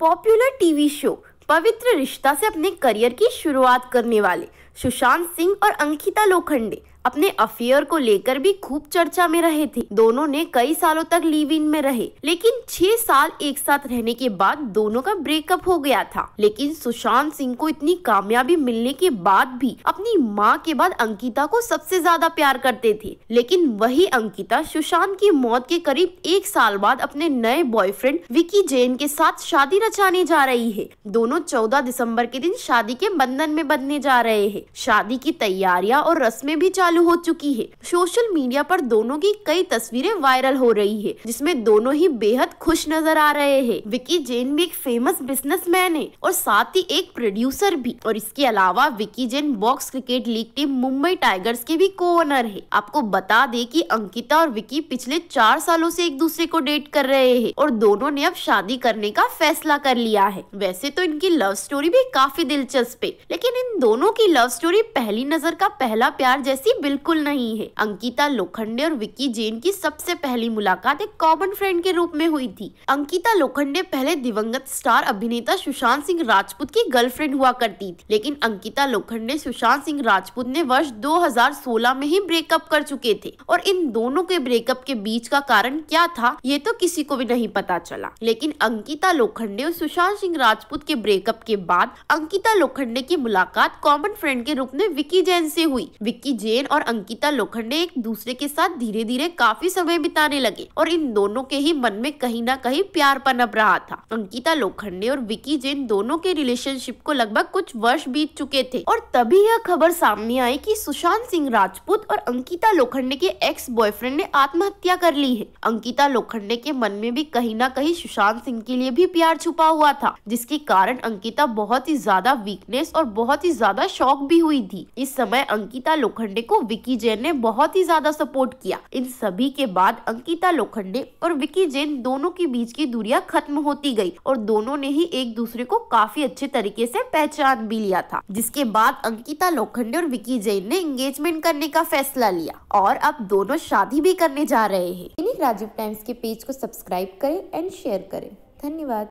popular TV show पवित्र रिश्ता से अपने करियर की शुरुआत करने वाले सुशांत सिंह और अंकिता लोखंडे अपने अफेयर को लेकर भी खूब चर्चा में रहे थे दोनों ने कई सालों तक लिव इन में रहे लेकिन छह साल एक साथ रहने के बाद दोनों का ब्रेकअप हो गया था लेकिन सुशांत सिंह को इतनी कामयाबी मिलने के बाद भी अपनी माँ के बाद अंकिता को सबसे ज्यादा प्यार करते थे लेकिन वही अंकिता सुशांत की मौत के करीब एक साल बाद अपने नए बॉयफ्रेंड विकी जैन के साथ शादी रचाने जा रही है दोनों चौदह दिसम्बर के दिन शादी के बंधन में बंधने जा रहे है शादी की तैयारियाँ और रस्में भी जारी चालू हो चुकी है सोशल मीडिया पर दोनों की कई तस्वीरें वायरल हो रही है जिसमें दोनों ही बेहद खुश नजर आ रहे हैं विकी जैन भी एक फेमस बिजनेसमैन है और साथ ही एक प्रोड्यूसर भी और इसके अलावा Vicky Jain box cricket league team Mumbai Tigers के भी को ओनर है आपको बता दे की अंकिता और विकी पिछले चार सालों से एक दूसरे को डेट कर रहे हैं और दोनों ने अब शादी करने का फैसला कर लिया है वैसे तो इनकी लव स्टोरी भी काफी दिलचस्प है लेकिन इन दोनों की लव स्टोरी पहली नजर का पहला प्यार जैसी बिल्कुल नहीं है अंकिता लोखंडे और विक्की जैन की सबसे पहली मुलाकात एक कॉमन फ्रेंड के रूप में हुई थी अंकिता लोखंडे पहले दिवंगत स्टार अभिनेता सुशांत सिंह राजपूत की गर्लफ्रेंड हुआ करती थी लेकिन अंकिता लोखंडे सुशांत सिंह राजपूत ने वर्ष 2016 में ही ब्रेकअप कर चुके थे और इन दोनों के ब्रेकअप के बीच का कारण क्या था ये तो किसी को भी नहीं पता चला लेकिन अंकिता लोखंडे और सुशांत सिंह राजपूत के ब्रेकअप के बाद अंकिता लोखंडे की मुलाकात कॉमन फ्रेंड के रूप में विक्की जैन से हुई विक्की जैन और अंकिता लोखंडे एक दूसरे के साथ धीरे धीरे काफी समय बिताने लगे और इन दोनों के ही मन में कहीं ना कहीं प्यार पनप रहा था अंकिता लोखंडे और विकी जैन दोनों के रिलेशनशिप को लगभग कुछ वर्ष बीत चुके थे और तभी यह खबर सामने आई की सुशांत सिंह राजपूत और अंकिता लोखंडे के एक्स बॉयफ्रेंड ने आत्महत्या कर ली है अंकिता लोखंडे के मन में भी कहीं ना कहीं सुशांत सिंह के लिए भी प्यार छुपा हुआ था जिसके कारण अंकिता बहुत ही ज्यादा वीकनेस और बहुत ही ज्यादा शौक भी हुई थी इस समय अंकिता लोखंडे को विकी जैन ने बहुत ही ज्यादा सपोर्ट किया इन सभी के बाद अंकिता लोखंडे और विकी जैन दोनों के बीच की दूरिया खत्म होती गई और दोनों ने ही एक दूसरे को काफी अच्छे तरीके से पहचान भी लिया था जिसके बाद अंकिता लोखंडे और विकी जैन ने एंगेजमेंट करने का फैसला लिया और अब दोनों शादी भी करने जा रहे हैं इन्हीं राजीव टाइम्स के पेज को सब्सक्राइब करें एंड शेयर करें धन्यवाद